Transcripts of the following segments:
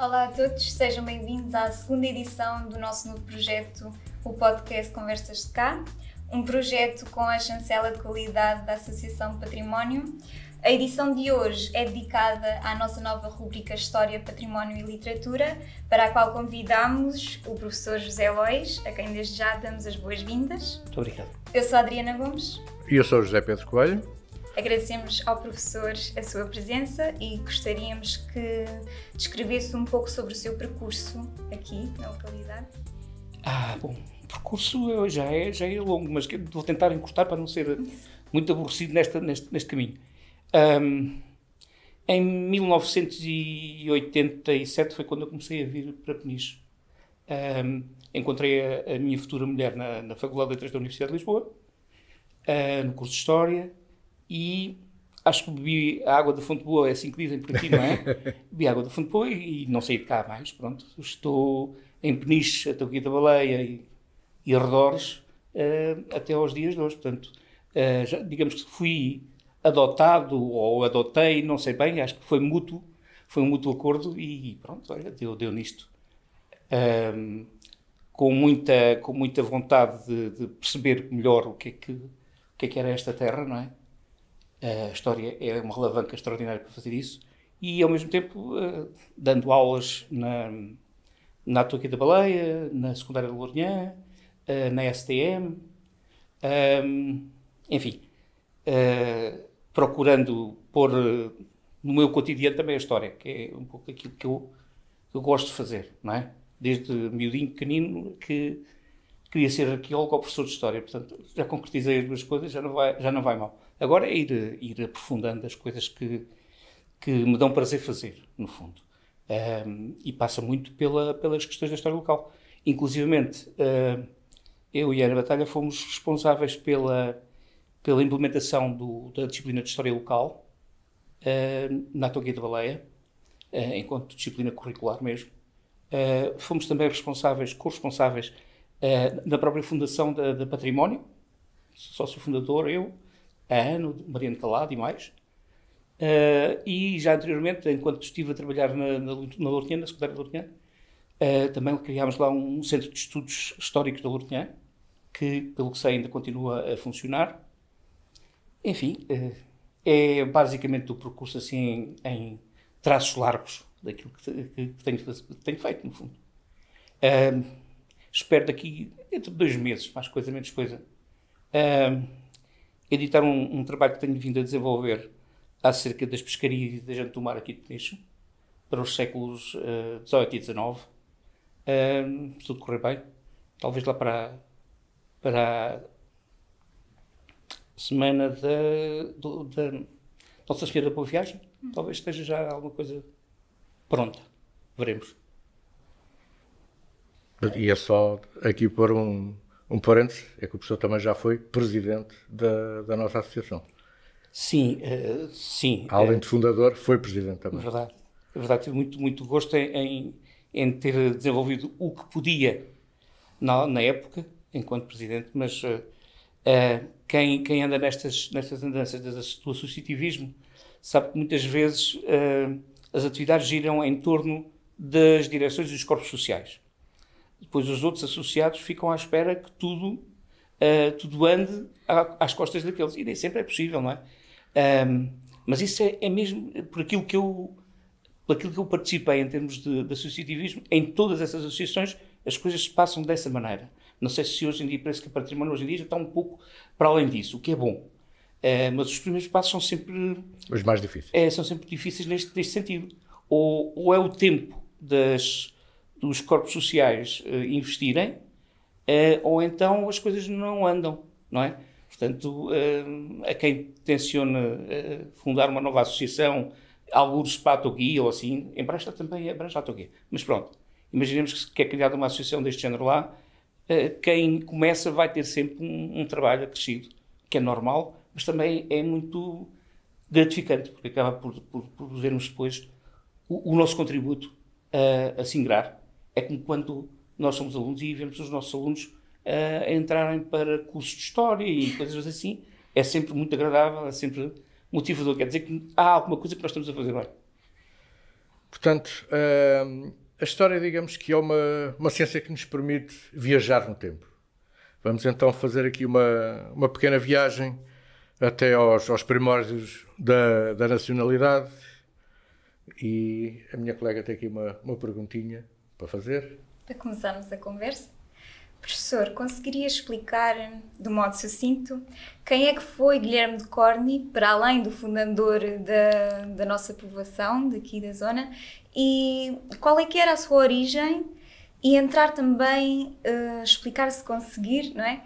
Olá a todos, sejam bem-vindos à segunda edição do nosso novo projeto, o podcast Conversas de Cá, um projeto com a chancela de qualidade da Associação Património. A edição de hoje é dedicada à nossa nova rubrica História, Património e Literatura, para a qual convidamos o professor José Lois, a quem desde já damos as boas-vindas. Muito obrigado. Eu sou a Adriana Gomes. E eu sou José Pedro Coelho. Agradecemos ao professor a sua presença e gostaríamos que descrevesse um pouco sobre o seu percurso aqui na localidade. Ah, bom, o percurso já é, já é longo, mas vou tentar encurtar para não ser muito aborrecido nesta, neste, neste caminho. Um, em 1987 foi quando eu comecei a vir para Peniche. Um, encontrei a, a, minha futura mulher na, na Faculdade de Letras da Universidade de Lisboa, uh, no curso de História e acho que bebi a água da fonte boa, é assim que dizem por aqui, não é? bebi a água da fonte boa e, e não saí de cá mais, pronto. Estou em Peniche, até aqui da Baleia e, e arredores uh, até aos dias de hoje, portanto, uh, já, digamos que fui adotado ou adotei, não sei bem, acho que foi mútuo, foi um mútuo acordo e pronto, olha, deu, deu nisto. Um, com, muita, com muita vontade de, de, perceber melhor o que, é que, o que é que era esta terra, não é? A história é uma alavanca extraordinária para fazer isso e, ao mesmo tempo, eh, dando aulas na, na Atuaquia da Baleia, na Secundária de Lourinhã, eh, na STM, ehm, enfim, eh, procurando pôr no meu cotidiano também a história, que é um pouco aquilo que eu, que eu gosto de fazer, não é? Desde miudinho, pequenino, que queria ser arqueólogo ou professor de história, portanto, já concretizei as duas coisas, já não vai, já não vai mal. Agora é ir, ir aprofundando as coisas que, que me dão prazer fazer, no fundo. Um, e passa muito pela, pelas questões da história local. Inclusivamente, uh, eu e a Ana Batalha fomos responsáveis pela, pela implementação do, da disciplina de História Local uh, na Toguia de Baleia, uh, enquanto disciplina curricular mesmo. Ah, fomos também responsáveis, corresponsáveis, ah, na própria fundação da, da Património, sócio fundador, eu, ano, Mariano Calado e mais. Uh, e já anteriormente, enquanto estive a trabalhar na, na, na Lourtiana, na Secundária de Lourtiana, uh, eh, também criámos lá um centro de estudos históricos da Lourtiana, que, pelo que sei, ainda continua a funcionar. Enfim, uh, é basicamente o percurso assim em traços largos daquilo que, que, que tenho, tenho, feito, no fundo. espero daqui, entre dois meses, mais coisa, menos coisa, editar um, um, trabalho que tenho vindo a desenvolver acerca das pescarias e da gente do mar aqui de Peixe, para os séculos XVIII uh, eh, e XIX. se tudo correr bem, talvez lá para, para a semana da, do, da Nossa Senhora da Boa Viagem, hum. talvez esteja já alguma coisa pronta. Veremos. E é só aqui por um, um parênteses é que o professor também já foi presidente da, da nossa associação. Sim, uh, sim. Além eh, de fundador, foi presidente também. É verdade, é verdade. Tive muito, muito gosto em, em ter desenvolvido o que podia na, na época, enquanto presidente, mas uh, quem, quem anda nestas, nestas andanças do associativismo sabe que muitas vezes as atividades giram em torno das direções dos corpos sociais. Depois os outros associados ficam à espera que tudo, uh, tudo ande à, às costas daqueles. E nem sempre é possível, não é? Um, mas isso é, é, mesmo por aquilo que eu por aquilo que eu participei em termos de, de associativismo, em todas essas associações, as coisas se passam dessa maneira. Não sei se hoje em dia parece que o património hoje em dia já está um pouco para além disso, o que é bom. Eh, mas os primeiros passos são sempre. Os mais difíceis. É, são sempre difíceis neste, neste sentido. Ou, ou é o tempo das, dos corpos sociais uh, investirem, uh, ou então as coisas não andam, não é? Portanto, eh, a quem tenciona fundar uma nova associação, alguns para a Toguia ou assim, em também é Brás à Mas pronto, imaginemos que é criada uma associação deste género lá, quem começa vai ter sempre um, um trabalho acrescido, que é normal, mas também é muito gratificante, porque acaba por, por, por vermos depois o, o nosso contributo a, a singrar é como quando nós somos alunos e vemos os nossos alunos uh, entrarem para cursos de história e coisas assim. É sempre muito agradável, é sempre motivador. Quer dizer que há alguma coisa que nós estamos a fazer bem. Portanto, uh, a história, digamos que é uma, uma ciência que nos permite viajar no tempo. Vamos então fazer aqui uma, uma pequena viagem até aos, aos primórdios da, da nacionalidade. E a minha colega tem aqui uma, uma perguntinha para fazer. Para começarmos a conversa. Professor, conseguiria explicar de modo sucinto quem é que foi Guilherme de Corni para além do fundador da, da nossa povoação, daqui da zona, e qual é que era a sua origem e entrar também, uh, explicar se conseguir, não é?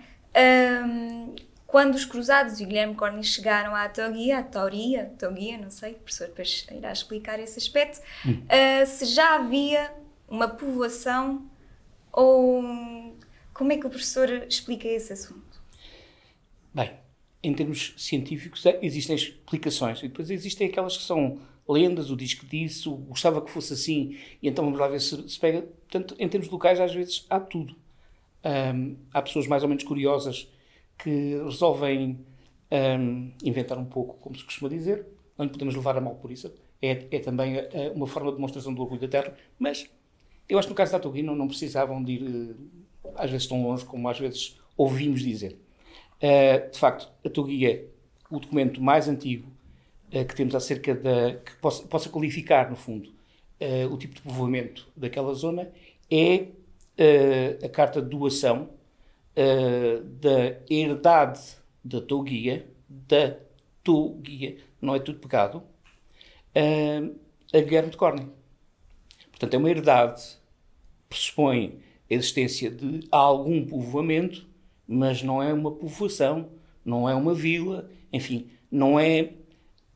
quando os cruzados e Guilherme Guilherme Corni chegaram à Toguia à Tauria, Toguia não sei, o professor depois irá explicar esse aspecto, uh, se já havia uma povoação ou como é que o professor explica esse assunto? Bem, em termos científicos é, existem explicações e depois existem aquelas que são lendas, o disco que disse, o gostava que fosse assim e então vamos lá ver se, se pega. Portanto, em termos locais às vezes há tudo. Um, há pessoas mais ou menos curiosas que resolvem um, inventar um pouco, como se costuma dizer, não podemos levar a mal por isso. É, é também eh, uma forma de demonstração do orgulho da terra, mas eu acho que no caso da Togui não, não precisavam de ir eh, às vezes tão longe como às vezes ouvimos dizer. Eh, de facto, a Togui é o documento mais antigo eh, que temos acerca da. que possa, possa qualificar, no fundo, o tipo de povoamento daquela zona, é a carta de doação da herdade da Toguia, da Toguia, não é tudo pecado, a Guilherme de Corne. Portanto, é uma herdade pressupõe a existência de algum povoamento, mas não é uma povoação, não é uma vila, enfim, não é,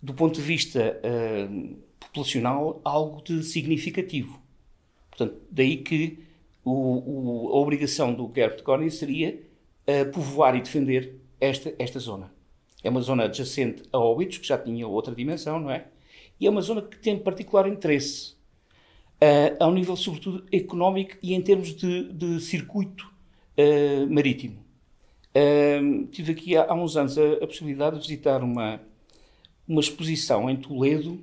do ponto de vista uh, populacional, algo de significativo. Portanto, daí que o, o, a obrigação do Gerbert Corning seria uh, povoar e defender esta, esta zona. É uma zona adjacente a Óbidos, que já tinha outra dimensão, não é? E é uma zona que tem particular interesse uh, ao nível, sobretudo, económico e em termos de, de circuito uh, marítimo. Uh, tive aqui há, há uns anos a, a, possibilidade de visitar uma, uma exposição em Toledo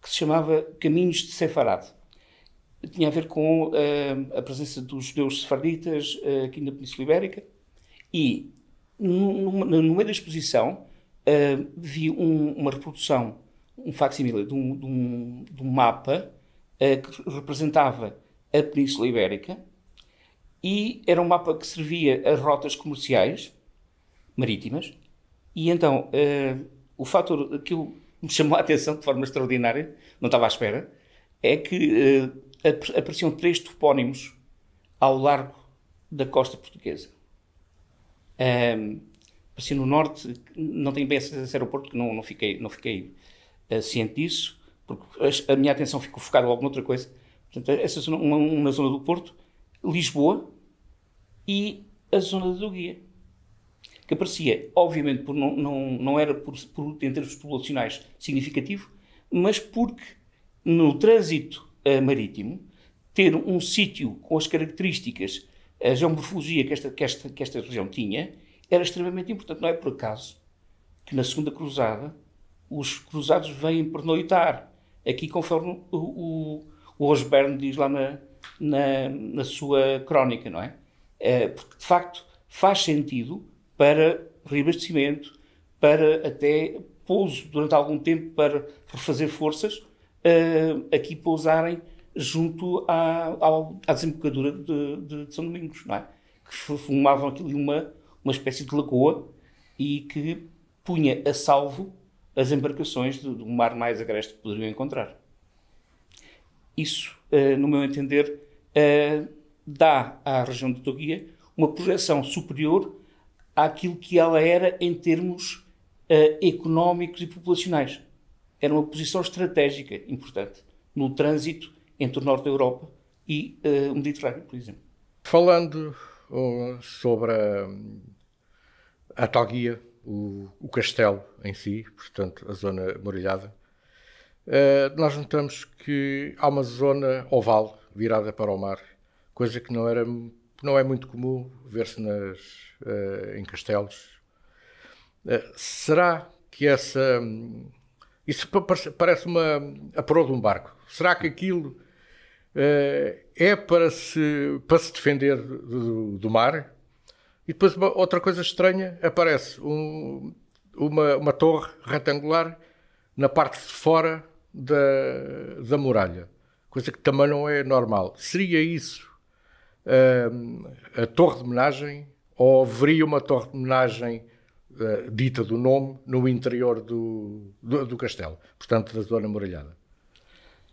que se chamava Caminhos de Sefarad. Tinha a ver com eh, a presença dos judeus sefarditas aqui na Península Ibérica e, no, no meio da exposição, vi um, uma reprodução, um facsimile de um, de um, de um mapa eh, que representava a Península Ibérica e era um mapa que servia a rotas comerciais marítimas. E então eh, o fator que me chamou a atenção de forma extraordinária, não estava à espera, é que eh, apareciam três topónimos ao largo da costa portuguesa. Um, apareci no norte, não tenho bem a certeza se era que não, não fiquei, não fiquei ciente disso, porque a minha atenção ficou focada logo noutra coisa. Portanto, essa zona, uma, uma zona do Porto, Lisboa e a zona do Guia. Que aparecia, obviamente, por não, não, não era por, por, em termos populacionais significativo, mas porque no trânsito eh, marítimo, ter um sítio com as características, a geomorfologia que esta, que, esta, que esta região tinha, era extremamente importante. Não é por acaso que na Segunda Cruzada os cruzados vêm pernoitar Aqui, conforme o, o, o diz lá na, na, na, sua crónica, não é? é? Porque, de facto, faz sentido para reabastecimento, para até pouso durante algum tempo para refazer forças, uh, aqui pousarem junto à, à desembocadura de, de, São Domingos, não é? Que formavam aquilo uma, uma espécie de lagoa e que punha a salvo as embarcações do, do mar mais agreste que poderiam encontrar. Isso, uh, no meu entender, uh, dá à região de Toguia uma projeção superior àquilo que ela era em termos uh, económicos e populacionais. Era uma posição estratégica importante no trânsito entre o norte da Europa e o Mediterrâneo, por exemplo. Falando oh, sobre a, hum, a Toguia, o, o castelo em si, portanto, a zona murilhada, uh, nós notamos que há uma zona oval virada para o mar, coisa que não, era, não é muito comum ver-se uh, em castelos. Uh, será que essa. Isso parece uma, a proa de um barco. Será que aquilo é para se, para se defender do, do mar? E depois uma, outra coisa estranha, aparece um, uma, uma torre retangular na parte de fora da, da muralha, coisa que também não é normal. Seria isso hum, a torre de homenagem ou haveria uma torre de homenagem uh, dita do nome no interior do, do, do, castelo, portanto da zona muralhada?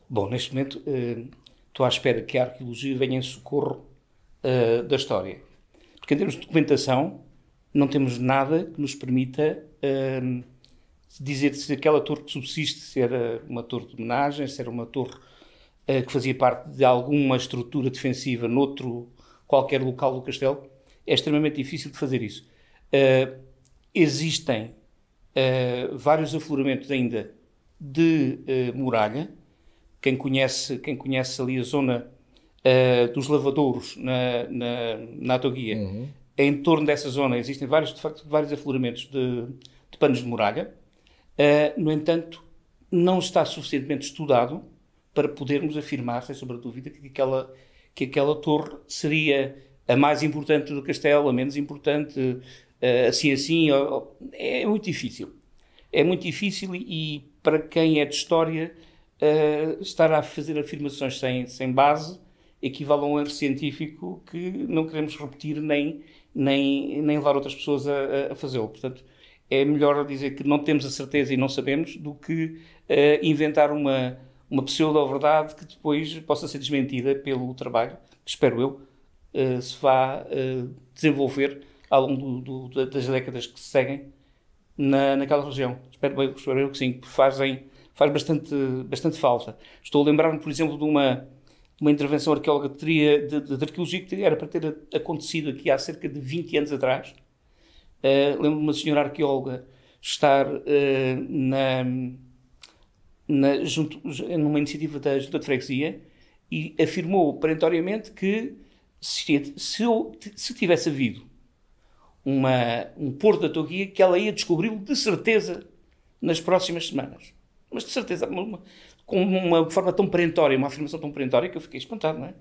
Bom, neste momento uh, estou à espera que a arqueologia venha em socorro uh, da história porque em termos de documentação, não temos nada que nos permita uh, dizer se aquela torre que subsiste se era uma torre de homenagem, se era uma torre uh, que fazia parte de alguma estrutura defensiva noutro qualquer local do castelo. É extremamente difícil de fazer isso. Uh, existem eh, vários afloramentos ainda de muralha. Quem conhece, quem conhece ali a zona uh, dos lavadouros na, na, na Toguia uhum. em torno dessa zona existem vários, de facto, vários afloramentos de, de panos de muralha. Uh, eh, no entanto, não está suficientemente estudado para podermos afirmar, sem sombra de dúvida, que aquela, que aquela torre seria a mais importante do castelo, a menos importante, eh, assim assim. É muito difícil. É muito difícil e, para quem é de história, estar a fazer afirmações sem, sem base a um erro científico que não queremos repetir nem, nem, nem levar outras pessoas a, a fazê-lo. Portanto, é melhor dizer que não temos a certeza e não sabemos do que uh, inventar uma, uma pseudo-verdade que depois possa ser desmentida pelo trabalho, que espero eu, uh, se vá uh, desenvolver ao longo do, do, das décadas que se seguem na, naquela região. Espero bem, espero eu que sim, que fazem, faz bastante, bastante falta. Estou a lembrar-me, por exemplo, de uma uma intervenção arqueóloga teria, de, de, de, arqueologia que teria, era para ter acontecido aqui há cerca de 20 anos atrás. Uh, lembro-me de uma senhora arqueóloga estar uh, na, na, junto, numa iniciativa da Junta de Freguesia e afirmou perentoriamente que se, se, eu, se tivesse havido uma, um porto da Toguia, que ela ia descobri-lo de certeza nas próximas semanas. Mas de certeza, uma, com uma forma tão perentória, uma afirmação tão perentória que eu fiquei espantado, não é?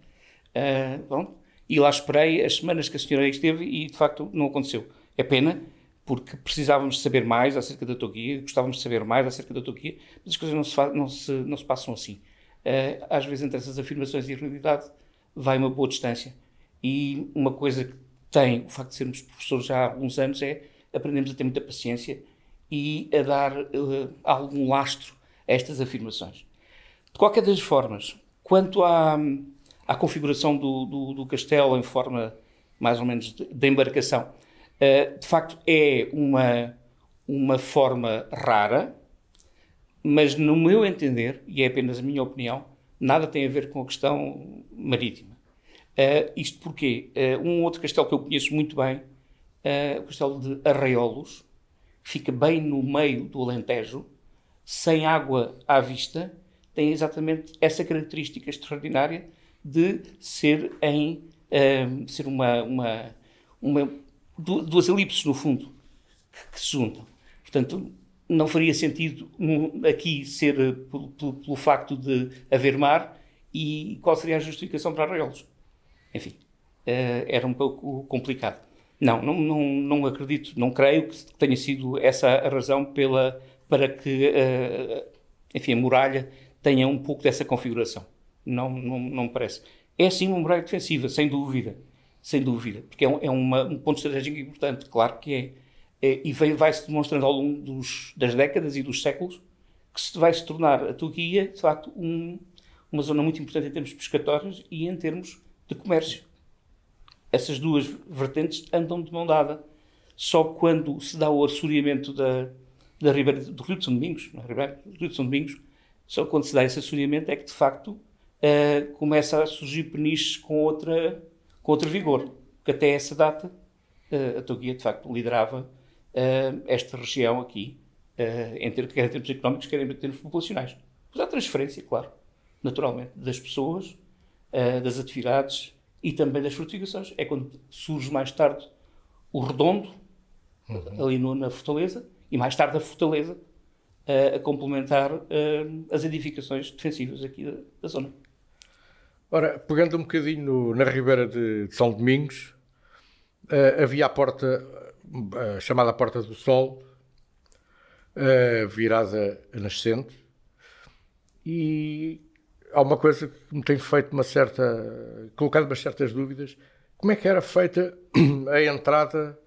Uh, e lá esperei as semanas que a senhora esteve e de facto não aconteceu. É pena, porque precisávamos saber mais acerca da Turquia, gostávamos de saber mais acerca da Turquia, mas as coisas não se, não se, não se passam assim. Uh, às vezes entre essas afirmações e a realidade vai uma boa distância. E uma coisa que tem o facto de sermos professores já há alguns anos é aprendemos a ter muita paciência e a dar uh, algum lastro a estas afirmações. De qualquer das formas, quanto à, à configuração do, do, do castelo em forma mais ou menos de, de embarcação, uh, de facto é uma, uma forma rara, mas no meu entender, e é apenas a minha opinião, nada tem a ver com a questão marítima. Uh, isto porque uh, um outro castelo que eu conheço muito bem, uh, o castelo de Arraiolos, que fica bem no meio do Alentejo, sem água à vista tem exatamente essa característica extraordinária de ser em um, ehm, ser uma, uma, uma, duas elipses no fundo que, que se juntam. Portanto, não faria sentido aqui ser eh, pelo, pelo, pelo, facto de haver mar e qual seria a justificação para arraiolos. Enfim, uh, era um pouco complicado. Não, não, não, não acredito, não creio que tenha sido essa a razão pela, para que, uh, enfim, a muralha tenha um pouco dessa configuração. Não, não, não me parece. É sim uma muralha defensiva, sem dúvida. Sem dúvida. Porque é, um, é uma, um ponto estratégico importante, claro que é. é e vai-se demonstrando ao longo dos, das décadas e dos séculos que se vai se tornar a Turquia, de facto, um, uma zona muito importante em termos pescatórios e em termos de comércio. Essas duas vertentes andam de mão dada. Só quando se dá o assoreamento da, da Ribeira, do Rio de São Domingos, não é? Ribeira, do Rio de São Domingos, só quando se dá esse assoreamento é que, de facto, uh, começa a surgir peniche com, outra, com outro vigor. Porque até essa data, uh, a Turquia, de facto, liderava uh, esta região aqui, em termos, quer em termos económicos, quer em termos populacionais. Pois há transferência, claro, naturalmente, das pessoas, das atividades e também das fortificações. É quando surge mais tarde o Redondo, uhum. ali no, na Fortaleza, e mais tarde a Fortaleza, uh, a complementar uh, as edificações defensivas aqui da, da, zona. Ora, pegando um bocadinho na Ribeira de, de São Domingos, uh, havia a porta, eh, chamada Porta do Sol, virada a nascente, e há uma coisa que me tem feito uma certa. colocado umas certas dúvidas. Como é que era feita a entrada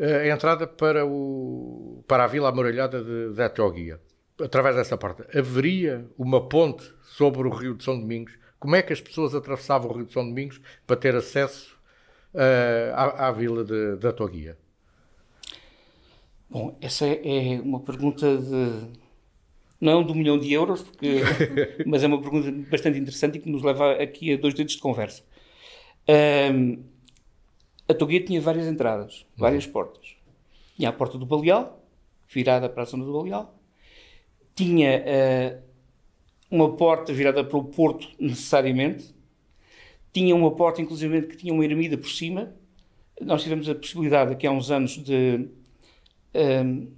eh, a entrada para, o, para a Vila Amarelhada de, de Atoguia. Através dessa porta. Haveria uma ponte sobre o Rio de São Domingos? Como é que as pessoas atravessavam o Rio de São Domingos para ter acesso uh, à, à, Vila de, de Atoguia? Bom, essa é uma pergunta de não de é um milhão de euros, porque, mas é uma pergunta bastante interessante e que nos leva aqui a dois dedos de conversa. Um, a Toguia tinha várias entradas, várias uhum. portas. Tinha a porta do Baleal, virada para a zona do Baleal. Tinha uh, uma porta virada para o Porto, necessariamente. Tinha uma porta, inclusive, que tinha uma ermida por cima. Nós tivemos a possibilidade, aqui há uns anos, de ehm,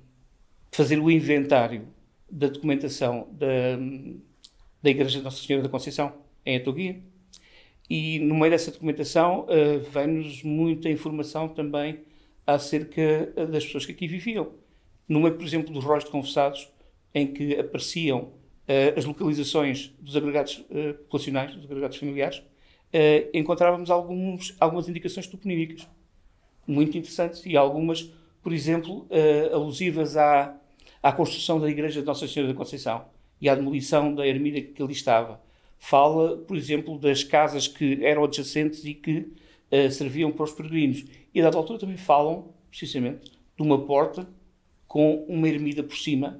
fazer o inventário da documentação da, da Igreja de Nossa Senhora da Conceição, em Atoguia. E no meio dessa documentação uh, vem-nos muita informação também acerca eh, das pessoas que aqui viviam. No meio, por exemplo, dos rolos de confessados, em que apareciam uh, as localizações dos agregados uh, populacionais, dos agregados familiares, encontrávamos alguns, algumas indicações toponímicas muito interessantes e algumas, por exemplo, alusivas à, à construção da Igreja de Nossa Senhora da Conceição e à demolição da ermida que ali estava fala, por exemplo, das casas que eram adjacentes e que uh, serviam para os peregrinos. E a dada altura também falam, precisamente, de uma porta com uma ermida por cima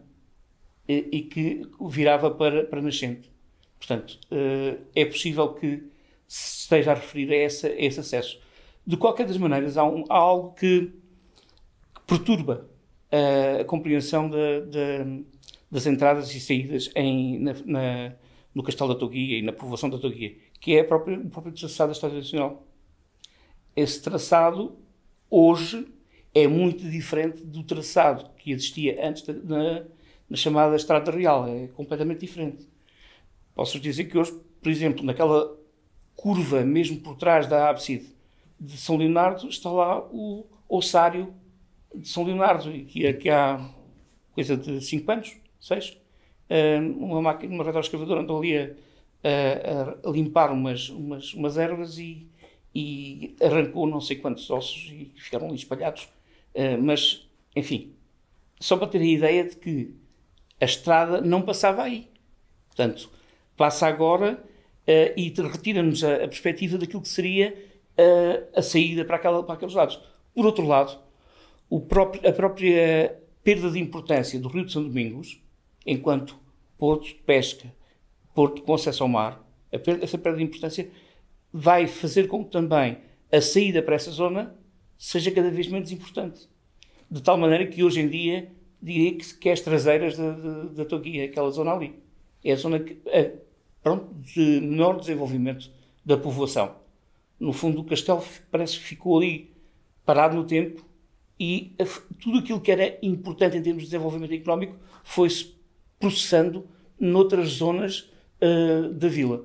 uh, e que virava para, para nascente. Portanto, uh, é possível que se esteja a referir a, essa, a esse acesso. De qualquer das maneiras, há, um, há algo que, que perturba a, a compreensão das entradas e saídas em, na, na no Castelo da Toguia e na povoação da Toguia, que é própria, o próprio traçado da estrada Nacional. Esse traçado, hoje, é muito diferente do traçado que existia antes na, na, chamada Estrada Real. É completamente diferente. Posso dizer que hoje, por exemplo, naquela curva mesmo por trás da ábside de São Leonardo, está lá o ossário de São Leonardo, que, é, que é há coisa de 5 anos, 6, uma, máquina, uma retroescavadora andou ali a, a, a limpar umas, umas, umas ervas e, e, arrancou não sei quantos ossos e ficaram ali espalhados. mas, enfim, só para ter a ideia de que a estrada não passava aí. Portanto, passa agora ah, e retira-nos a, a, perspectiva daquilo que seria a saída para, aquela, para aqueles lados. Por outro lado, próprio, a própria perda de importância do Rio de São Domingos enquanto porto de pesca, porto de concessão ao mar, essa perda de importância vai fazer com que também a saída para essa zona seja cada vez menos importante. De tal maneira que hoje em dia diria que, que é as traseiras da, da, da Toguia, aquela zona ali. É a zona que, é, pronto, de menor desenvolvimento da povoação. No fundo, o castelo parece que ficou ali parado no tempo e a, tudo aquilo que era importante em termos de desenvolvimento económico foi-se processando noutras zonas uh, da vila.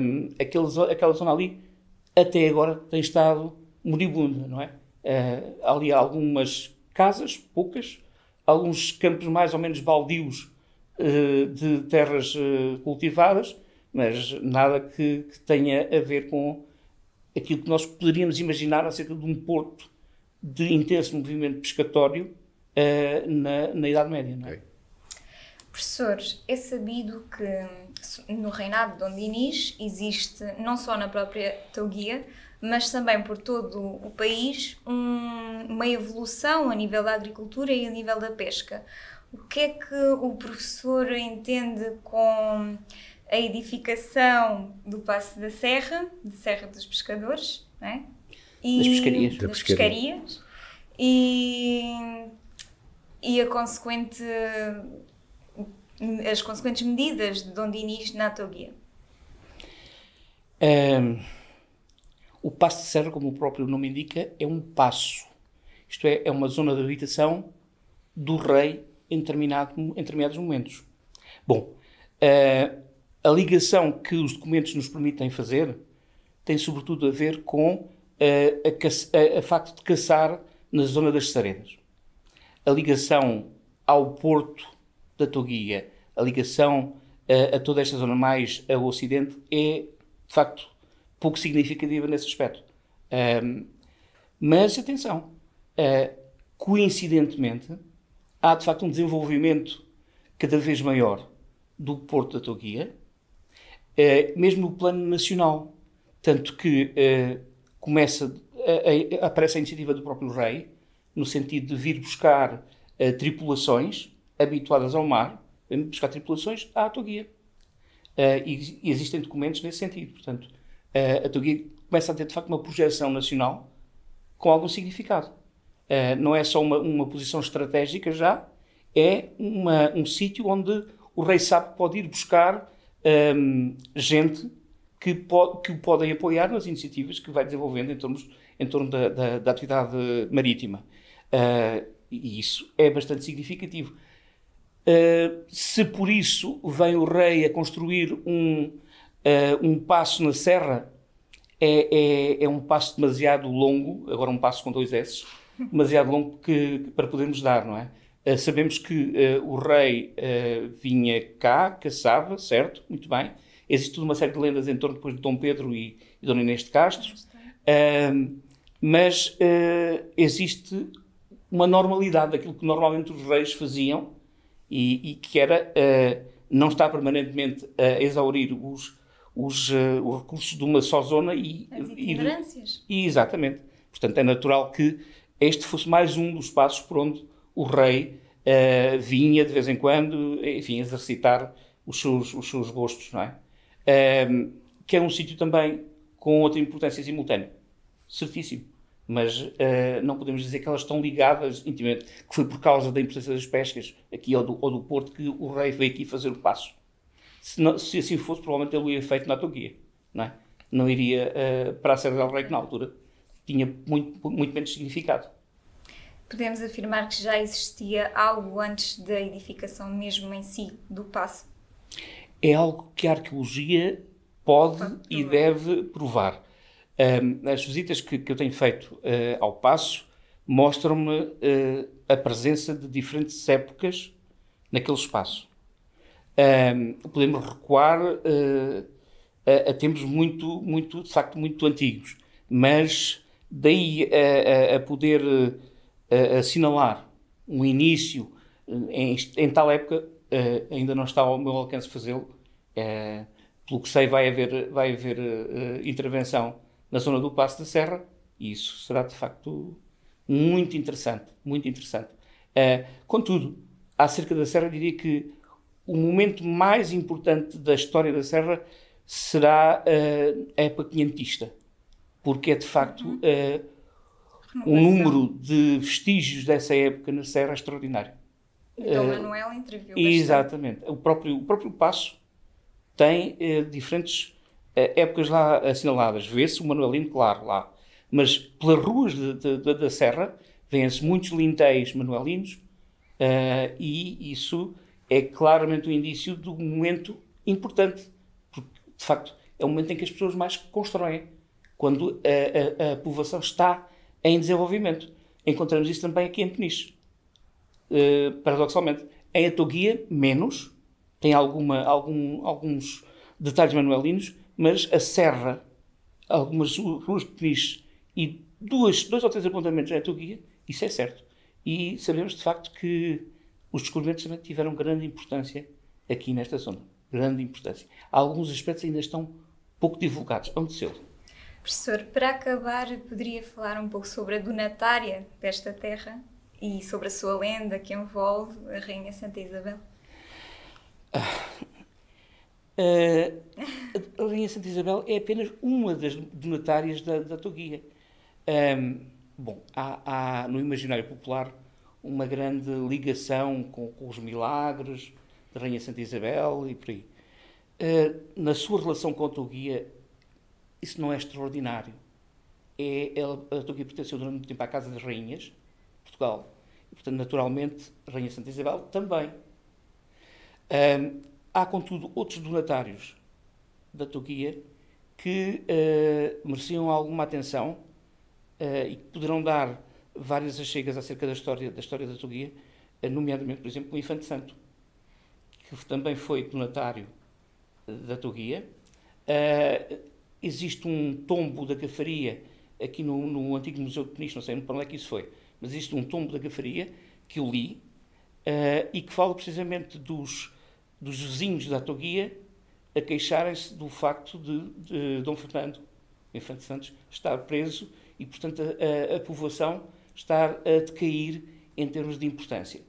Um, aquela, aquela zona ali, até agora, tem estado moribunda, não é? Uh, ali há algumas casas, poucas, alguns campos mais ou menos baldios uh, de terras uh, cultivadas, mas nada que, que, tenha a ver com aquilo que nós poderíamos imaginar acerca de um porto de intenso movimento pescatório na, na Idade Média. Não é? Okay. Professores, é sabido que no reinado de Dom Dinis existe, não só na própria Tauguia, mas também por todo o país, um, uma evolução a nível da agricultura e a nível da pesca. O que é que o professor entende com a edificação do Passo da Serra, de Serra dos Pescadores, não é? E das pescarias. Das pescarias. E, e a consequente as consequentes medidas de Dom Dinis na autoguia? Um, o Passo de Serra, como o próprio nome indica, é um passo. Isto é, é uma zona de habitação do rei em, determinado, em determinados momentos. Bom, uh, a ligação que os documentos nos permitem fazer tem sobretudo a ver com o ah, facto de caçar na zona das Saredas. A ligação ao porto da Toguia, a ligação a, eh, a toda esta zona mais ao Ocidente é, de facto, pouco significativa nesse aspecto. Um, mas, atenção, uh, coincidentemente, há de facto um desenvolvimento cada vez maior do Porto da Toguia, uh, eh, mesmo no plano nacional. Tanto que uh, começa, aparece a iniciativa do próprio rei, no sentido de vir buscar tripulações habituadas ao mar, a buscar tripulações à autoguia. Uh, e, e, existem documentos nesse sentido. Portanto, uh, a autoguia começa a ter, de facto, uma projeção nacional com algum significado. Uh, não é só uma, uma, posição estratégica já, é uma, um sítio onde o rei sabe pode ir buscar um, ehm, gente que, po que o podem apoiar nas iniciativas que vai desenvolvendo em, torno em torno da, da, da atividade marítima. Uh, e isso é bastante significativo. Eh, se por isso vem o rei a construir um, uh, um passo na serra, é, é, é, um passo demasiado longo, agora um passo com dois S, demasiado longo que, que para podermos dar, não é? Uh, sabemos que o rei vinha cá, caçava, certo? Muito bem. Existe toda uma série de lendas em torno depois de Dom Pedro e, e Dona Inês de Castro. Ehm, mas existe uma normalidade daquilo que normalmente os reis faziam, e, e que era uh, não estar permanentemente a exaurir os, os, uh, os recursos de uma só zona e. As itinerâncias. E, e, exatamente. Portanto, é natural que este fosse mais um dos passos por onde o rei uh, vinha de vez em quando, enfim, exercitar os seus, os seus gostos, não é? Um, que é um sítio também com outra importância simultânea. Certíssimo mas uh, não podemos dizer que elas estão ligadas intimamente, que foi por causa da importância das pescas aqui ou do, ou do Porto que o rei veio aqui fazer o passo. Se, não, se assim fosse, provavelmente ele o ia feito na Turquia, não é? Não iria uh, para a Serra del Rei, que na altura tinha muito, muito menos significado. Podemos afirmar que já existia algo antes da edificação mesmo em si, do passo? É algo que a arqueologia pode e deve provar as visitas que, que, eu tenho feito uh, ao Passo mostram-me uh, a presença de diferentes épocas naquele espaço. podemos recuar uh, a, a, tempos muito, muito, de facto, muito antigos, mas daí a, a poder a, assinalar um início em, em tal época ainda não está ao meu alcance fazê-lo. pelo que sei, vai haver, vai haver intervenção na zona do Passo da Serra, e isso será de facto muito interessante, muito interessante. Uh, contudo, acerca da Serra, diria que o momento mais importante da história da Serra será uh, a época quinhentista, porque é de facto uh, um número de vestígios dessa época na Serra extraordinário. Então, uh, Manuel entreviu Exatamente. O próprio, o próprio Passo tem diferentes eh, épocas lá assinaladas. Vê-se o manuelino, claro, lá. Mas pelas ruas de, de, de, da Serra vêem-se muitos linteis manuelinos uh, e isso é claramente um indício do momento importante, porque de facto é o momento em que as pessoas mais constroem, quando a, a, a povoação está em desenvolvimento. Encontramos isso também aqui em Peniche, uh, paradoxalmente. Em Atoguia, menos, tem alguma, algum, alguns detalhes manuelinos, mas a serra, algumas ruas de e duas, dois ou três apontamentos à é guia isso é certo. E sabemos, de facto, que os descobrimentos também tiveram grande importância aqui nesta zona. Grande importância. Alguns aspectos ainda estão pouco divulgados. Aconteceu. Professor, para acabar, poderia falar um pouco sobre a donatária desta terra e sobre a sua lenda que envolve a Rainha Santa Isabel? Ah Uh, a Rainha Santa Isabel é apenas uma das donatárias da, da Toguia. Um, ehm, bom, há, há, no imaginário popular uma grande ligação com, com, os milagres da Rainha Santa Isabel e por aí. Uh, na sua relação com a Toguia, isso não é extraordinário. É, ela, a Toguia pertenceu durante muito tempo à Casa das Rainhas, Portugal. E, portanto, naturalmente, a Rainha Santa Isabel também. Um, ehm, Há, contudo, outros donatários da Turquia que uh, mereciam alguma atenção uh, e que poderão dar várias achegas acerca da história da, história da Turquia, eh, nomeadamente, por exemplo, o Infante Santo, que também foi donatário da Turquia. Uh, existe um tombo da Cafaria aqui no, no antigo Museu de Tunis, não sei para onde é que isso foi, mas existe um tombo da Cafaria que eu li uh, e que fala precisamente dos dos vizinhos da Toguia a queixarem-se do facto de, de, Dom Fernando Infante Santos estar preso e, portanto, a, a, povoação estar a decair em termos de importância.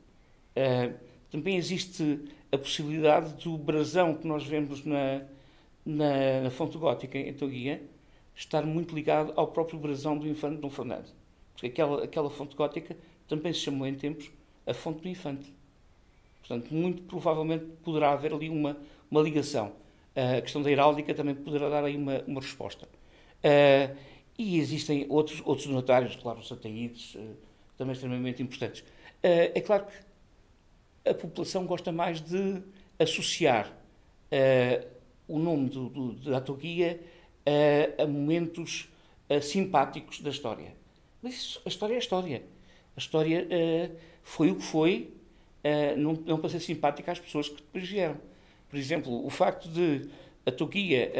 Uh, também existe a possibilidade do brasão que nós vemos na, na, na fonte gótica em Toguia estar muito ligado ao próprio brasão do infante Dom Fernando. Porque aquela, aquela fonte gótica também se chamou em tempos a fonte do infante. Portanto, muito provavelmente poderá haver ali uma, uma ligação. Uh, a questão da heráldica também poderá dar aí uma, uma resposta. Uh, e existem outros, outros notários, claro, os ataídes, uh, ah, também extremamente importantes. é claro que a população gosta mais de associar o nome do, do, da a momentos simpáticos da história. Mas isso, a história é a história. A história foi o que foi, eh, não, não para ser simpática às pessoas que te privilegiaram. Por exemplo, o facto de a Turquia,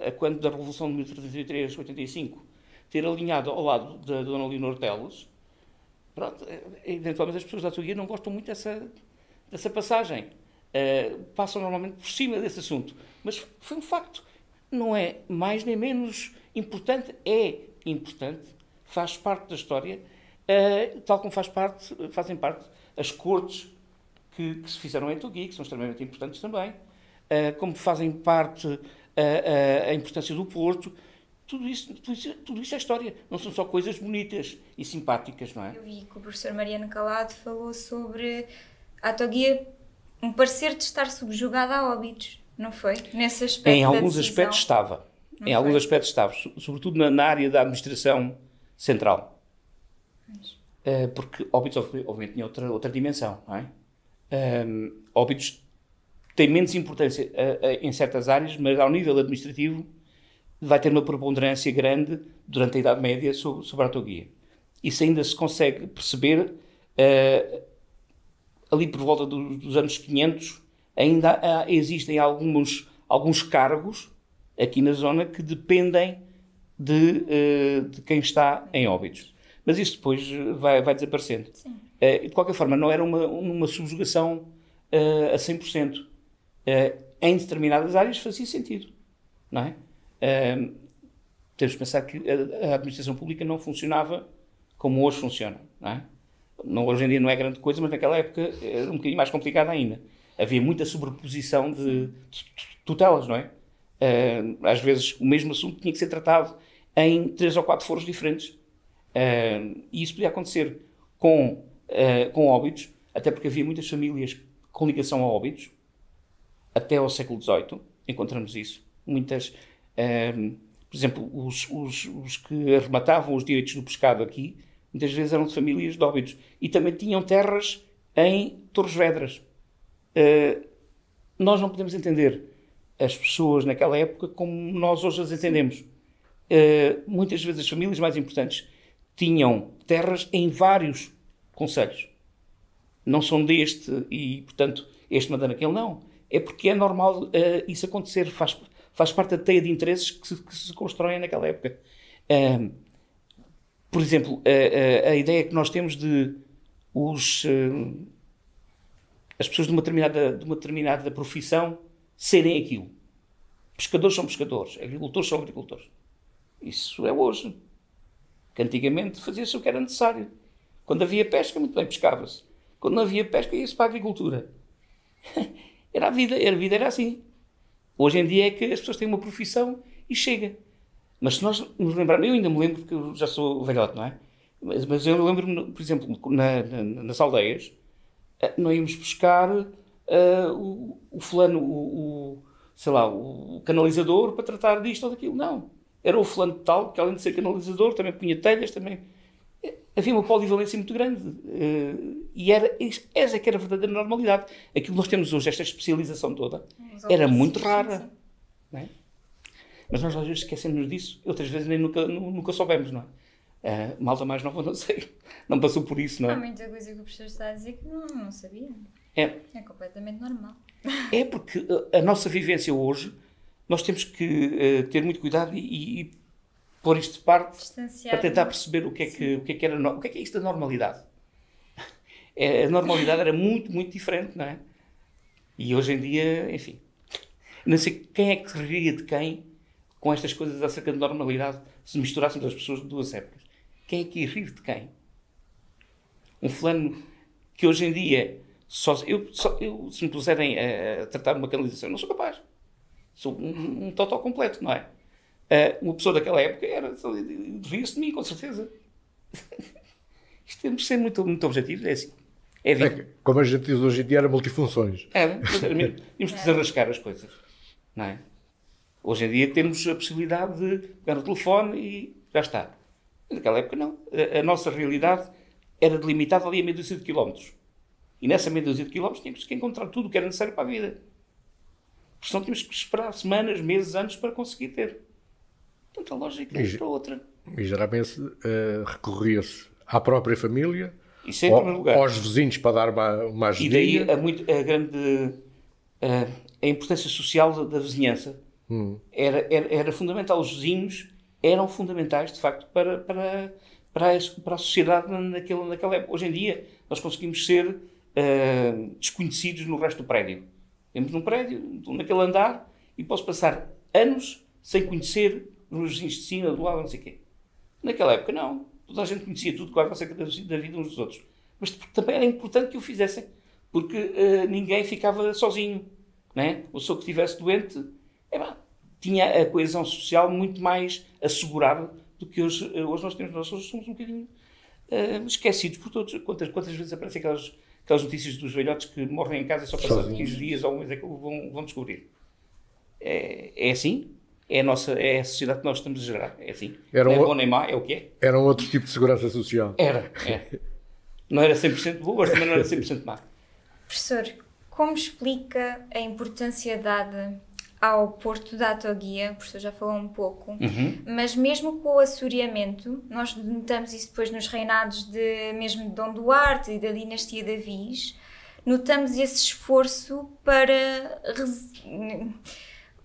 uh, a quando da Revolução de 1383, 85, ter alinhado ao lado da Dona Leonor Teles, pronto, eh, eventualmente as pessoas da Turquia não gostam muito dessa, dessa passagem. Uh, passam normalmente por cima desse assunto. Mas foi um facto. Não é mais nem menos importante, é importante, faz parte da história, uh, tal como faz parte, fazem parte as cortes que, que se fizeram em Tugui, que são extremamente importantes também, uh, como fazem parte uh, a importância do Porto, tudo isso, tudo isso, tudo isso é história, não são só coisas bonitas e simpáticas, não é? Eu vi que o professor Mariano Calado falou sobre a Toguia um parecer de estar subjugada a óbitos, não foi? Nesse aspecto. Em alguns aspectos estava. Não em foi? alguns aspectos estava, sobretudo na, na área da administração central. Mas... Eh, porque óbitos, obviamente, tinha outra, outra dimensão, não é? Ehm, óbitos tem menos importância uh, uh, em certas áreas, mas ao nível administrativo vai ter uma preponderância grande durante a Idade Média sobre, sobre a autoguia. Isso ainda se consegue perceber ali por volta do, dos anos 500, ainda há, existem alguns, alguns cargos aqui na zona que dependem de, de quem está em óbitos. Mas isso depois eh, vai, vai desaparecendo. Sim. Uh, de qualquer forma, não era uma, uma subjugação uh, a 100%. Uh, em determinadas áreas fazia sentido, não é? Uh, temos que pensar que a, a, administração pública não funcionava como hoje funciona, não é? Não, hoje em dia não é grande coisa, mas naquela época era um bocadinho mais complicado ainda. Havia muita sobreposição de tutelas, não é? Uh, às vezes o mesmo assunto tinha que ser tratado em três ou quatro foros diferentes Uh, e isso podia acontecer com, uh, com óbitos, até porque havia muitas famílias com ligação a óbitos, até ao século XVIII, encontramos isso. Muitas, uh, por exemplo, os, os, os que arrematavam os direitos do pescado aqui, muitas vezes eram de famílias de óbitos. E também tinham terras em Torres Vedras. nós não podemos entender as pessoas naquela época como nós hoje as entendemos. muitas vezes as famílias mais importantes tinham terras em vários conselhos. Não são deste e, portanto, este mandando aquele, não. É porque é normal uh, isso acontecer, faz, faz parte da teia de interesses que se, que se constroem naquela época. Uh, por exemplo, a ideia que nós temos de os, eh, as pessoas de uma, determinada, de uma determinada profissão serem aquilo. Pescadores são pescadores, agricultores são agricultores. Isso é hoje que antigamente fazia-se o que era necessário. Quando havia pesca, muito bem pescava-se. Quando não havia pesca, ia-se para a agricultura. era a vida, a vida era assim. Hoje em dia é que as pessoas têm uma profissão e chega. Mas se nós nos lembrarmos, eu ainda me lembro, porque eu já sou velhote, não é? Mas, mas eu lembro-me, por exemplo, na, na, nas aldeias, eh, não íamos pescar uh, o, o fulano, o, o, sei lá, o canalizador para tratar disto ou daquilo. Não era o fulano de tal, que além de ser canalizador, também punha telhas, também... Havia uma polivalência muito grande. Eh, e era, essa é que era a verdadeira normalidade. Aquilo que nós temos hoje, esta especialização toda, era muito rara. É? Mas nós às vezes esquecemos disso, outras vezes nem nunca, nunca soubemos, não é? Uh, malta mais nova, não sei. Não passou por isso, não é? Há muita coisa que o professor está a dizer que não, não sabia. É. É completamente normal. É porque eh, a nossa vivência hoje nós temos que uh, ter muito cuidado e, e pôr isto de parte para tentar perceber o que é que, o que, é que era o que é que é isto da normalidade. É, a normalidade era muito, muito diferente, não é? E hoje em dia, enfim, não sei quem é que riria de quem com estas coisas acerca de normalidade se misturássemos as pessoas de duas épocas. Quem é que ia rir de quem? Um fulano que hoje em dia só, eu, só, eu se me puserem a, a tratar uma canalização, não sou capaz. Sou um, um total completo, não é? Uh, uma pessoa daquela época era. ria-se de mim, com certeza. Isto temos de ser muito, muito objetivos, é assim. É, é como a gente diz hoje em dia, era multifunções. Era, é, temos de desarrascar as coisas, não é? Hoje em dia temos a possibilidade de pegar o telefone e já está. Naquela época, não. A, a nossa realidade era delimitada ali a meia dúzia de quilómetros. E nessa meia dúzia de quilómetros tínhamos que encontrar tudo o que era necessário para a vida. Porque senão tínhamos que esperar semanas, meses, anos para conseguir ter. Portanto, a lógica é esta outra. E geralmente uh, recorria-se à própria família, Isso é ao, aos vizinhos para dar uma, uma ajuda. E daí a, muito, a grande a, eh, a importância social da, da vizinhança. Hum. Era, era, era, fundamental. Os vizinhos eram fundamentais, de facto, para, para, para, a, para a sociedade naquela, naquela época. Hoje em dia, nós conseguimos ser uh, desconhecidos no resto do prédio temos um prédio, estou naquele andar e posso passar anos sem conhecer nos vizinhos de cima, do lado, não sei o quê. Naquela época, não. Toda a gente conhecia tudo, quase acerca da vida uns dos outros. Mas também era importante que o fizessem, porque uh, ninguém ficava sozinho. Né? Ou se eu estivesse doente, é bom, tinha a coesão social muito mais assegurada do que hoje, eh, hoje nós temos. Nós hoje somos um bocadinho uh, esquecidos por todos. Quantas, quantas vezes aparecem aquelas aquelas notícias dos velhotes que morrem em casa só passado 15 dias ou um mês é que vão, vão descobrir. É, é assim? É a, nossa, é a sociedade que nós estamos a gerar. É assim. Era um, não é bom nem má, é o que é. Era um outro tipo de segurança social. Era, era. É. Não era 100% boa, mas também não era 100% má. Professor, como explica a importância dada ao Porto da Atoguia, o professor já falou um pouco, uhum. mas mesmo com o assoreamento, nós notamos isso depois nos reinados de mesmo de Dom Duarte e da dinastia de Avis, notamos esse esforço para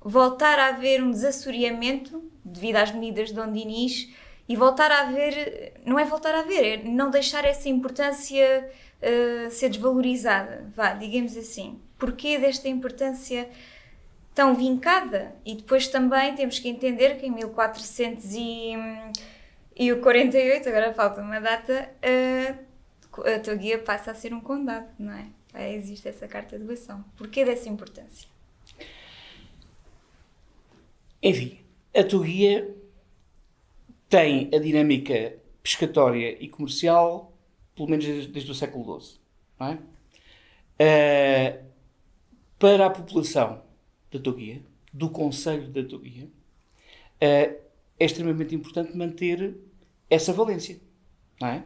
voltar a haver um desassoreamento devido às medidas de Dom Dinis e voltar a haver, não é voltar a haver, é não deixar essa importância uh, ser desvalorizada, vá, digamos assim. Porquê desta importância tão vincada. E depois também temos que entender que em 1448, e o agora falta uma data, eh, a, a Toguia passa a ser um condado, não é? existe essa carta de doação. Porquê dessa importância? Enfim, a Toguia tem a dinâmica pescatória e comercial, pelo menos desde, desde o século XII, não é? Uh, para a população da tua guia, do conselho da tua guia, eh, é extremamente importante manter essa valência, não é?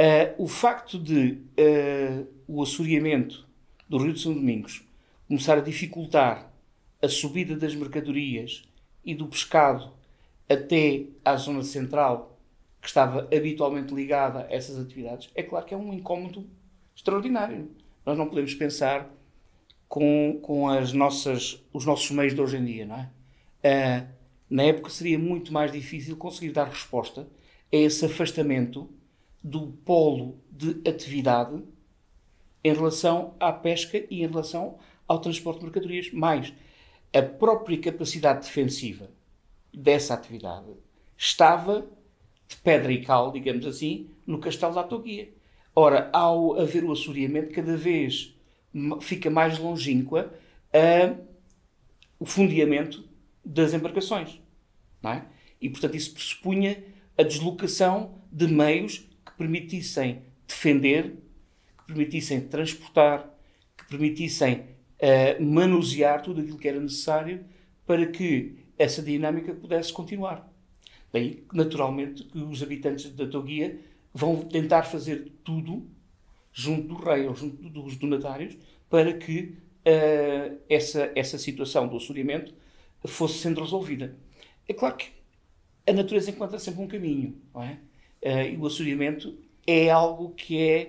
Uh, o facto de uh, o assoreamento do Rio de São Domingos começar a dificultar a subida das mercadorias e do pescado até à zona central, que estava habitualmente ligada a essas atividades, é claro que é um incómodo extraordinário. Nós não podemos pensar com, com as nossas, os nossos meios de hoje em dia, não é? Uh, na época seria muito mais difícil conseguir dar resposta a esse afastamento do polo de atividade em relação à pesca e em relação ao transporte de mercadorias. Mais, a própria capacidade defensiva dessa atividade estava de pedra e cal, digamos assim, no castelo da Toguia. Ora, ao haver o assoreamento, cada vez fica mais longínqua o fundeamento das embarcações. É? E, portanto, isso pressupunha a deslocação de meios que permitissem defender, que permitissem transportar, que permitissem uh, manusear tudo aquilo que era necessário para que essa dinâmica pudesse continuar. Daí, naturalmente, que os habitantes da Toguia vão tentar fazer tudo junto do rei ou junto dos donatários para que uh, essa, essa situação do assoreamento fosse sendo resolvida. É claro que a natureza encontra sempre um caminho, não é? Uh, e o assoreamento é algo que é,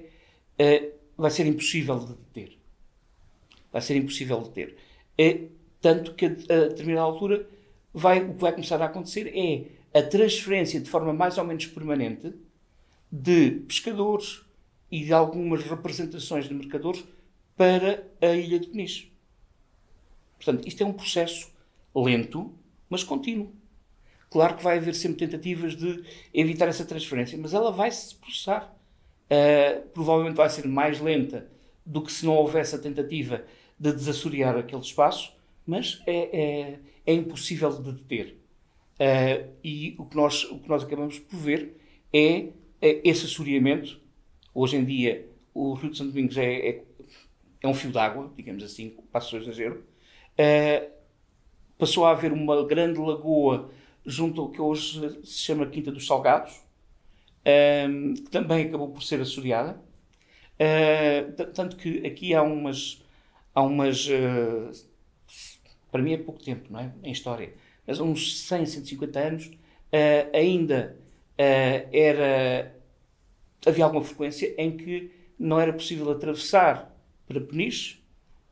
uh, vai ser impossível de ter, Vai ser impossível de ter, tanto que a, a determinada altura vai, o que vai começar a acontecer é a transferência de forma mais ou menos permanente de pescadores, e de algumas representações de mercadores para a Ilha de Peniche. Portanto, isto é um processo lento, mas contínuo. Claro que vai haver sempre tentativas de evitar essa transferência, mas ela vai se processar. Uh, provavelmente vai ser mais lenta do que se não houvesse a tentativa de desassorear aquele espaço, mas é, é, é impossível de deter. Uh, e o que, nós, o que nós acabamos por ver é, é esse assoreamento Hoje em dia, o Rio de Santo Domingos é, é, é um fio d'água, digamos assim, passo a exagero. Uh, eh, passou a haver uma grande lagoa junto ao que hoje se chama Quinta dos Salgados, ehm, que também acabou por ser assoreada. Uh, tanto que aqui há umas. Há umas uh, para mim é pouco tempo, não é? Em história. Mas há uns 100, 150 anos, uh, ainda era havia alguma frequência em que não era possível atravessar para Peniche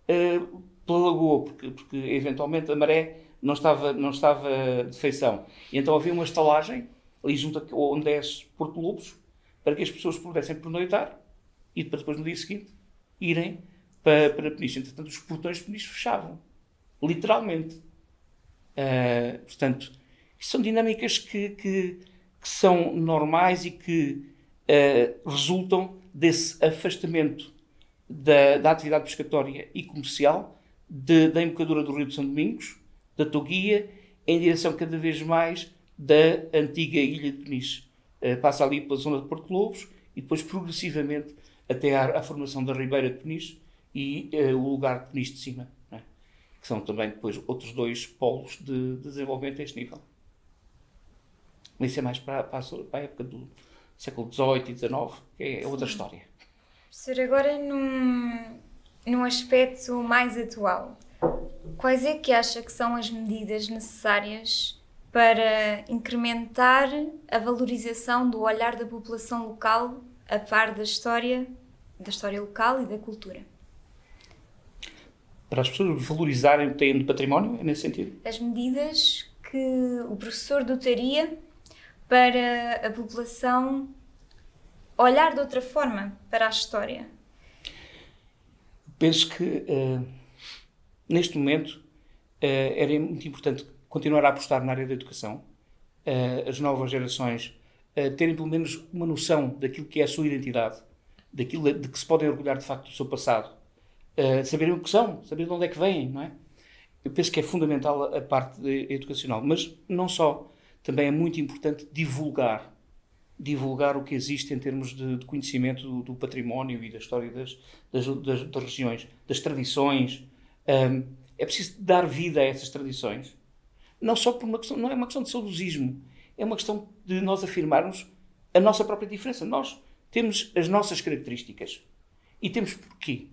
uh, pela lagoa, porque, porque eventualmente a maré não estava, não estava de feição. E então havia uma estalagem ali junto a, onde é Porto Lobos para que as pessoas pudessem pernoitar e para depois no dia seguinte irem para, para Peniche. Entretanto, os portões de Peniche fechavam, literalmente. Uh, portanto, são dinâmicas que, que, que são normais e que eh, resultam desse afastamento da, da, atividade pescatória e comercial de, da embocadura do Rio de São Domingos, da Toguia, em direção cada vez mais da antiga Ilha de Peniche. Uh, passa ali pela zona de Porto Lobos e depois progressivamente até à, à formação da Ribeira de Peniche e uh, o lugar de Peniche de cima, é? que são também depois outros dois polos de, de desenvolvimento a este nível. Mas isso é mais para, para, a, para a época do, século XVIII e XIX, é Sim. outra história. Professor, agora num, num aspecto mais atual, quais é que acha que são as medidas necessárias para incrementar a valorização do olhar da população local a par da história, da história local e da cultura? Para as pessoas valorizarem o que têm de património, é nesse sentido? As medidas que o professor dotaria para a população olhar de outra forma para a história? Penso que uh, neste momento uh, era muito importante continuar a apostar na área da educação, uh, as novas gerações terem pelo menos uma noção daquilo que é a sua identidade, daquilo de que se podem orgulhar de facto do seu passado, saberem o que são, saberem de onde é que vêm, não é? Eu penso que é fundamental a parte educacional, mas não só também é muito importante divulgar divulgar o que existe em termos de, de conhecimento do, do, património e da história das, das, das, das regiões, das tradições. Um, é preciso dar vida a essas tradições, não só por uma questão, não é uma questão de saudosismo, é uma questão de nós afirmarmos a nossa própria diferença. Nós temos as nossas características e temos porquê?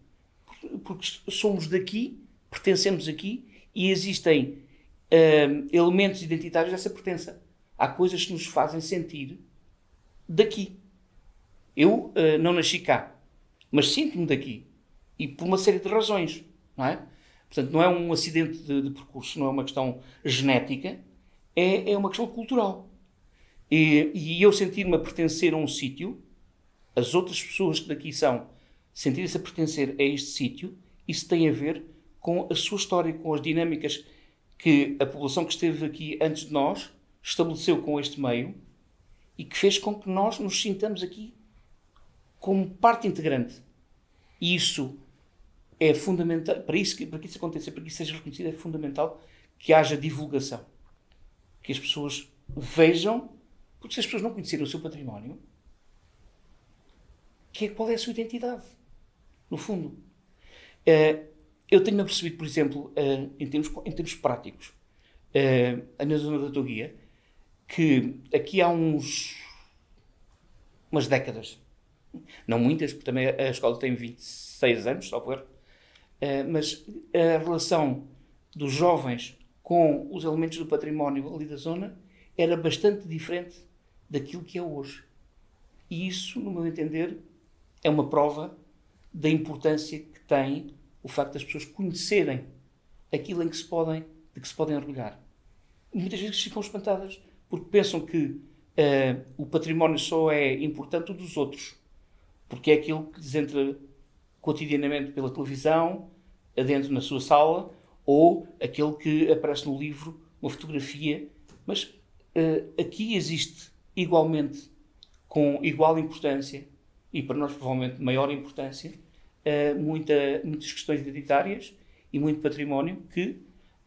Porque somos daqui, pertencemos aqui e existem um, elementos identitários dessa pertença há coisas que nos fazem sentir daqui. Eu uh, não nasci cá, mas sinto-me daqui. E por uma série de razões, não é? Portanto, não é um acidente de, de percurso, não é uma questão genética, é, é uma questão cultural. E, e eu sentir-me a pertencer a um sítio, as outras pessoas que daqui são, sentirem-se a pertencer a este sítio, isso tem a ver com a sua história, com as dinâmicas que a população que esteve aqui antes de nós estabeleceu com este meio e que fez com que nós nos sintamos aqui como parte integrante. E isso é fundamental, para, isso, para que isso aconteça, para que isso seja reconhecido, é fundamental que haja divulgação. Que as pessoas vejam, porque se as pessoas não conhecerem o seu património, que é, qual é a sua identidade, no fundo. Eh, eu tenho-me apercebido, por exemplo, eh, em, termos, em termos práticos, eh, a minha zona da Toguia que aqui há uns umas décadas, não muitas, porque também a escola tem 26 anos, só por, eh, mas a relação dos jovens com os elementos do património ali da zona era bastante diferente daquilo que é hoje. E isso, no meu entender, é uma prova da importância que tem o facto das pessoas conhecerem aquilo em que se podem, de que se podem orgulhar. muitas vezes ficam espantadas porque pensam que uh, o património só é importante o dos outros, porque é aquilo que lhes entra cotidianamente pela televisão, adentro na sua sala, ou aquele que aparece no livro, uma fotografia. Mas uh, aqui existe igualmente, com igual importância, e para nós provavelmente maior importância, uh, muita, muitas questões identitárias e muito património que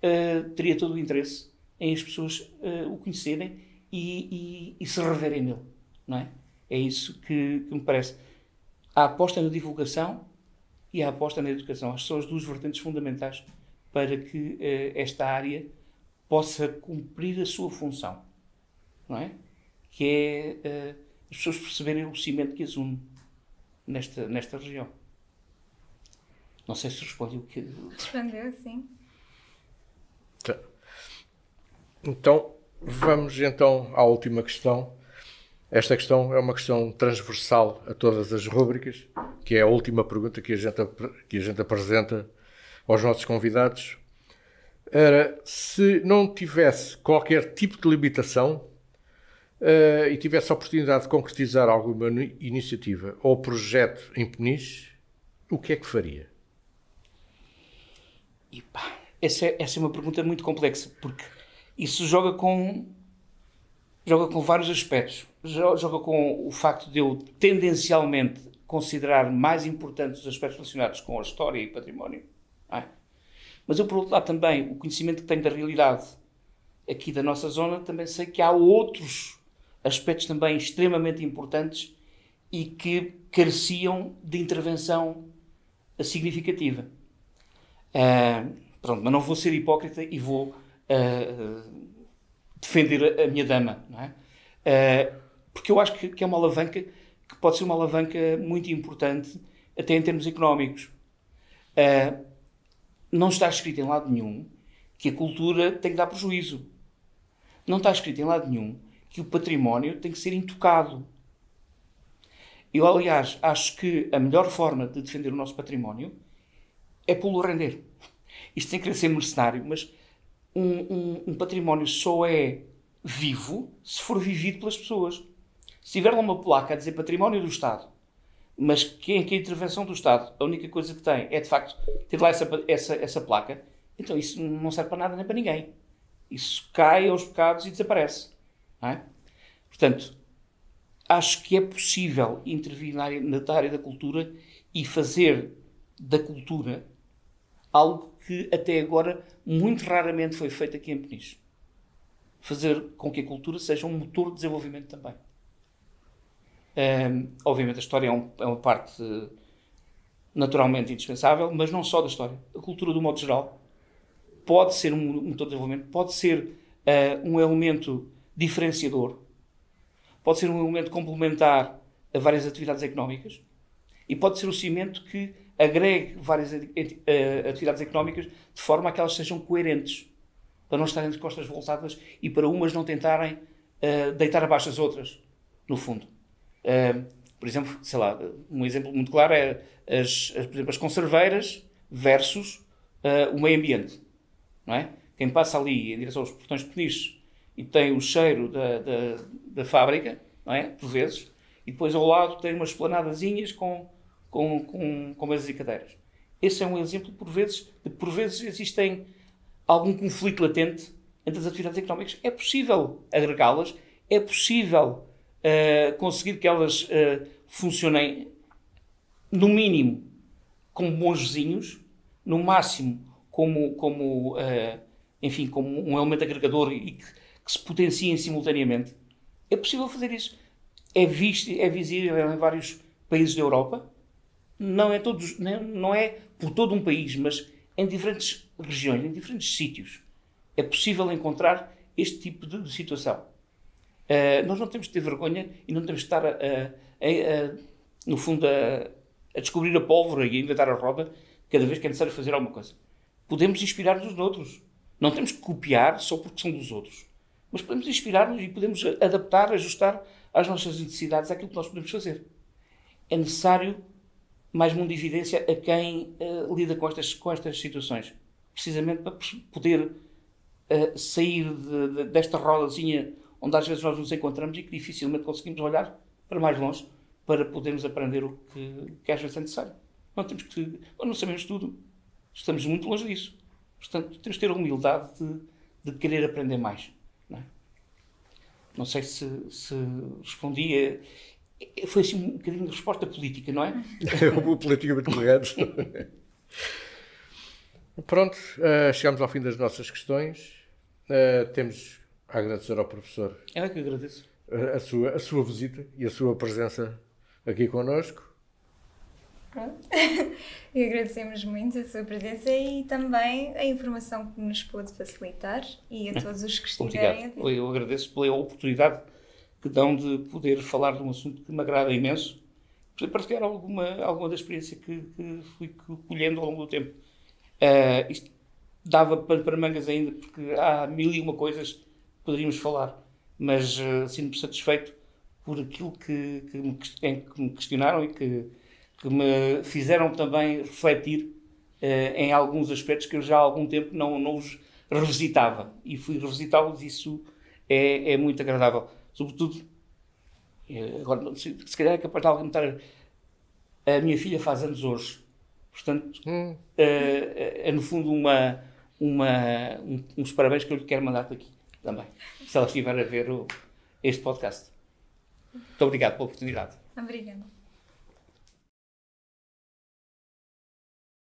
uh, teria todo o interesse em as pessoas uh, o conhecerem e, e, e, se reverem nele, não é? É isso que, que me parece. A aposta é na divulgação e a aposta é na educação. são as duas vertentes fundamentais para que uh, esta área possa cumprir a sua função, não é? Que é uh, as pessoas perceberem o cimento que as une nesta, nesta região. Não sei se respondeu o que. Respondeu, sim. Tá. Então, vamos então à última questão. Esta questão é uma questão transversal a todas as rúbricas, que é a última pergunta que a gente, que a gente apresenta aos nossos convidados. Era se não tivesse qualquer tipo de limitação uh, e tivesse a oportunidade de concretizar alguma iniciativa ou projeto em Peniche, o que é que faria? essa, é, essa é uma pergunta muito complexa, porque isso joga com joga com vários aspectos. Joga com o facto de eu tendencialmente considerar mais importantes os aspectos relacionados com a história e património. É? Mas eu, por outro lado, também, o conhecimento que tenho da realidade aqui da nossa zona, também sei que há outros aspectos também extremamente importantes e que careciam de intervenção significativa. Ah, pronto, mas não vou ser hipócrita e vou ah, defender a minha dama, não é? Uh, porque eu acho que, que, é uma alavanca que pode ser uma alavanca muito importante até em termos económicos. Uh, não está escrito em lado nenhum que a cultura tem que dar prejuízo. Não está escrito em lado nenhum que o património tem que ser intocado. Eu, aliás, acho que a melhor forma de defender o nosso património é pô-lo render. Isto sem querer ser mercenário, mas um, um, um património só é vivo se for vivido pelas pessoas. Se tiver lá uma placa a dizer património do Estado, mas que, em que é a intervenção do Estado a única coisa que tem é de facto ter lá essa, essa, essa placa, então isso não serve para nada nem para ninguém. Isso cai aos pecados e desaparece. É? Portanto, acho que é possível intervir na área, na área da cultura e fazer da cultura algo que até agora muito raramente foi feito aqui em Peniche. Fazer com que a cultura seja um motor de desenvolvimento também. Um, obviamente a história é, um, é, uma parte eh, naturalmente indispensável, mas não só da história. A cultura, do modo geral, pode ser um motor de desenvolvimento, pode ser uh, um elemento diferenciador, pode ser um elemento complementar a várias atividades económicas e pode ser o cimento que agregue várias eh, atividades económicas de forma a que elas sejam coerentes, para não estarem de costas voltadas e para umas não tentarem uh, deitar abaixo as outras, no fundo. Uh, por exemplo, sei lá, um exemplo muito claro é as, as por exemplo, as conserveiras versus uh, o meio ambiente, não é? Quem passa ali em direção aos portões de peniche e tem o cheiro da, da, da fábrica, não é? Por vezes, e depois ao lado tem umas esplanadazinhas com com, com, com mesas e cadeiras. Esse é um exemplo, por vezes, de por vezes existem algum conflito latente entre as atividades económicas. É possível agregá-las, é possível uh, conseguir que elas uh, funcionem, no mínimo, como bons vizinhos, no máximo, como, como uh, enfim, como um elemento agregador e que, que, se potenciem simultaneamente. É possível fazer isso. É visto, é visível em vários países da Europa, não é, todos, né, não é por todo um país, mas em diferentes regiões, em diferentes sítios, é possível encontrar este tipo de, situação. Uh, nós não temos de ter vergonha e não temos de estar, a, a, a, no fundo, a, descobrir a pólvora e a inventar a roda cada vez que é necessário fazer alguma coisa. Podemos inspirar-nos noutros. Não temos que copiar só porque são dos outros. Mas podemos inspirar-nos e podemos adaptar, ajustar às nossas necessidades aquilo que nós podemos fazer. É necessário mais mundividência a quem uh, lida com estas, com estas situações. Precisamente para poder uh, sair de, de, desta rodazinha onde às vezes nós nos encontramos e que dificilmente conseguimos olhar para mais longe para podermos aprender o que, que às vezes é necessário. Não temos que, não sabemos tudo, estamos muito longe disso. Portanto, temos que ter a humildade de, de querer aprender mais. Não, é? não sei se, se respondia foi assim um bocadinho de resposta política, não é? é política muito correto. Pronto, uh, chegamos ao fim das nossas questões. Uh, temos a agradecer ao professor. É que agradeço. A, sua, a sua visita e a sua presença aqui connosco. Pronto. e agradecemos muito a sua presença e também a informação que nos pôde facilitar e a todos os que estiverem Obrigado. a ver. Eu agradeço pela oportunidade que dão de poder falar de um assunto que me agrada imenso, para partilhar alguma, alguma da experiência que, que fui colhendo ao longo do tempo. Uh, isto dava para, para, mangas ainda, porque há mil e uma coisas que poderíamos falar, mas uh, sinto-me satisfeito por aquilo que, que, me, em que me questionaram e que, que me fizeram também refletir uh, em alguns aspectos que eu já há algum tempo não, não os revisitava. E fui revisitá-los, isso é, é muito agradável sobretudo. Eh, agora, se, se calhar é capaz de alguém estar. A minha filha faz anos hoje. Portanto, hum. é, é, é, no fundo uma, uma, um, uns parabéns que eu lhe quero mandar daqui aqui também, se ela estiver a ver o, este podcast. Muito obrigado pela oportunidade. Obrigada.